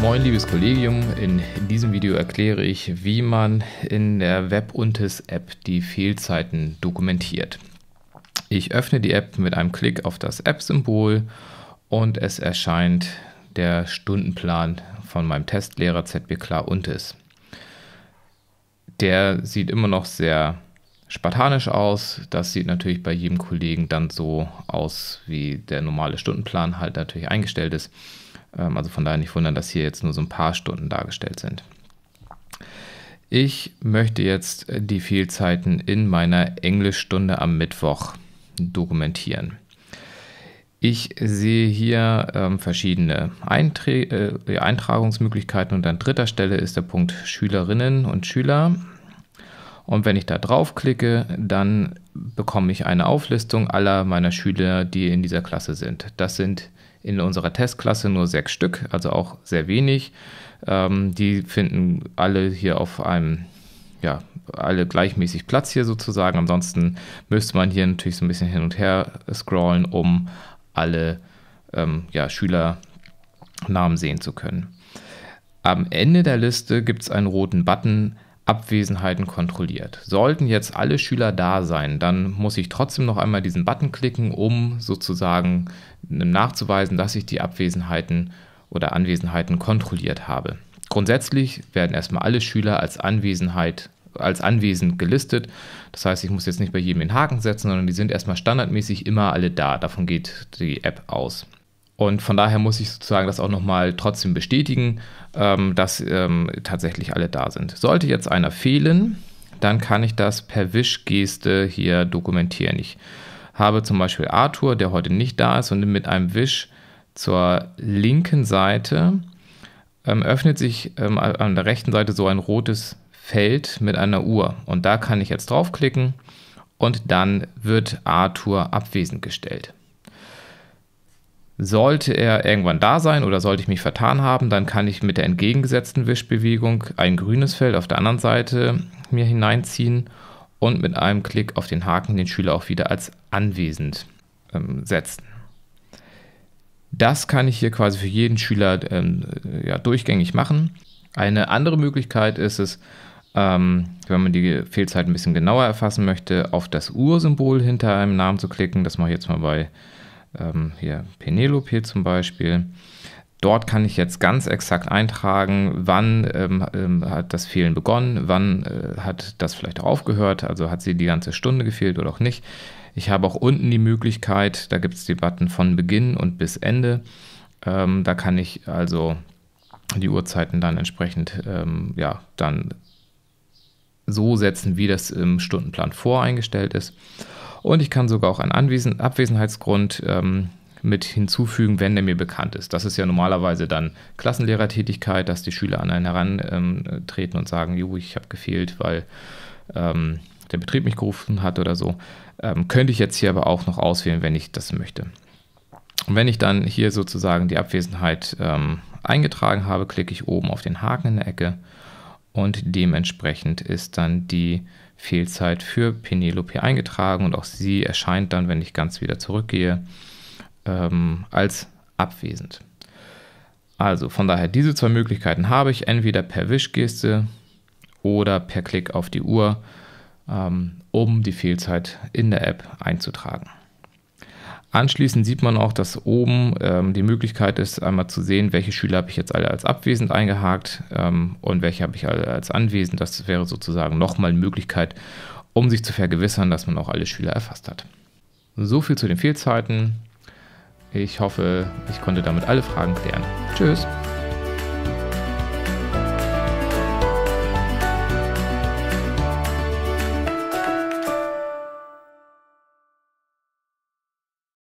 Moin liebes Kollegium, in diesem Video erkläre ich, wie man in der WebUntis-App die Fehlzeiten dokumentiert. Ich öffne die App mit einem Klick auf das App-Symbol und es erscheint der Stundenplan von meinem Testlehrer ZB Klar Untis. Der sieht immer noch sehr spartanisch aus. Das sieht natürlich bei jedem Kollegen dann so aus, wie der normale Stundenplan halt natürlich eingestellt ist. Ähm, also von daher nicht wundern, dass hier jetzt nur so ein paar Stunden dargestellt sind. Ich möchte jetzt äh, die Fehlzeiten in meiner Englischstunde am Mittwoch dokumentieren. Ich sehe hier ähm, verschiedene Eintra äh, Eintragungsmöglichkeiten und an dritter Stelle ist der Punkt Schülerinnen und Schüler. Und wenn ich da draufklicke, dann bekomme ich eine Auflistung aller meiner Schüler, die in dieser Klasse sind. Das sind in unserer Testklasse nur sechs Stück, also auch sehr wenig. Ähm, die finden alle hier auf einem, ja, alle gleichmäßig Platz hier sozusagen. Ansonsten müsste man hier natürlich so ein bisschen hin und her scrollen, um alle ähm, ja, Schülernamen sehen zu können. Am Ende der Liste gibt es einen roten Button Abwesenheiten kontrolliert. Sollten jetzt alle Schüler da sein, dann muss ich trotzdem noch einmal diesen Button klicken, um sozusagen ähm, nachzuweisen, dass ich die Abwesenheiten oder Anwesenheiten kontrolliert habe. Grundsätzlich werden erstmal alle Schüler als Anwesenheit als anwesend gelistet. Das heißt, ich muss jetzt nicht bei jedem den Haken setzen, sondern die sind erstmal standardmäßig immer alle da. Davon geht die App aus. Und von daher muss ich sozusagen das auch nochmal trotzdem bestätigen, ähm, dass ähm, tatsächlich alle da sind. Sollte jetzt einer fehlen, dann kann ich das per Wischgeste hier dokumentieren. Ich habe zum Beispiel Arthur, der heute nicht da ist, und mit einem Wisch zur linken Seite ähm, öffnet sich ähm, an der rechten Seite so ein rotes Feld mit einer Uhr. Und da kann ich jetzt draufklicken und dann wird Arthur abwesend gestellt. Sollte er irgendwann da sein oder sollte ich mich vertan haben, dann kann ich mit der entgegengesetzten Wischbewegung ein grünes Feld auf der anderen Seite mir hineinziehen und mit einem Klick auf den Haken den Schüler auch wieder als anwesend ähm, setzen. Das kann ich hier quasi für jeden Schüler ähm, ja, durchgängig machen. Eine andere Möglichkeit ist es, ähm, wenn man die Fehlzeit ein bisschen genauer erfassen möchte, auf das Uhrsymbol hinter einem Namen zu klicken. Das mache ich jetzt mal bei ähm, hier Penelope zum Beispiel. Dort kann ich jetzt ganz exakt eintragen, wann ähm, ähm, hat das Fehlen begonnen, wann äh, hat das vielleicht auch aufgehört, also hat sie die ganze Stunde gefehlt oder auch nicht. Ich habe auch unten die Möglichkeit, da gibt es die Button von Beginn und bis Ende. Ähm, da kann ich also die Uhrzeiten dann entsprechend ähm, ja, dann so setzen, wie das im Stundenplan voreingestellt ist. Und ich kann sogar auch einen Anwesen Abwesenheitsgrund ähm, mit hinzufügen, wenn der mir bekannt ist. Das ist ja normalerweise dann Klassenlehrertätigkeit, dass die Schüler an einen herantreten ähm, und sagen, jo, ich habe gefehlt, weil ähm, der Betrieb mich gerufen hat oder so. Ähm, könnte ich jetzt hier aber auch noch auswählen, wenn ich das möchte. Und wenn ich dann hier sozusagen die Abwesenheit ähm, eingetragen habe, klicke ich oben auf den Haken in der Ecke und dementsprechend ist dann die Fehlzeit für Penelope eingetragen und auch sie erscheint dann, wenn ich ganz wieder zurückgehe, ähm, als abwesend. Also von daher, diese zwei Möglichkeiten habe ich, entweder per Wischgeste oder per Klick auf die Uhr, ähm, um die Fehlzeit in der App einzutragen. Anschließend sieht man auch, dass oben ähm, die Möglichkeit ist, einmal zu sehen, welche Schüler habe ich jetzt alle als abwesend eingehakt ähm, und welche habe ich alle als anwesend. Das wäre sozusagen nochmal eine Möglichkeit, um sich zu vergewissern, dass man auch alle Schüler erfasst hat. So viel zu den Fehlzeiten. Ich hoffe, ich konnte damit alle Fragen klären. Tschüss.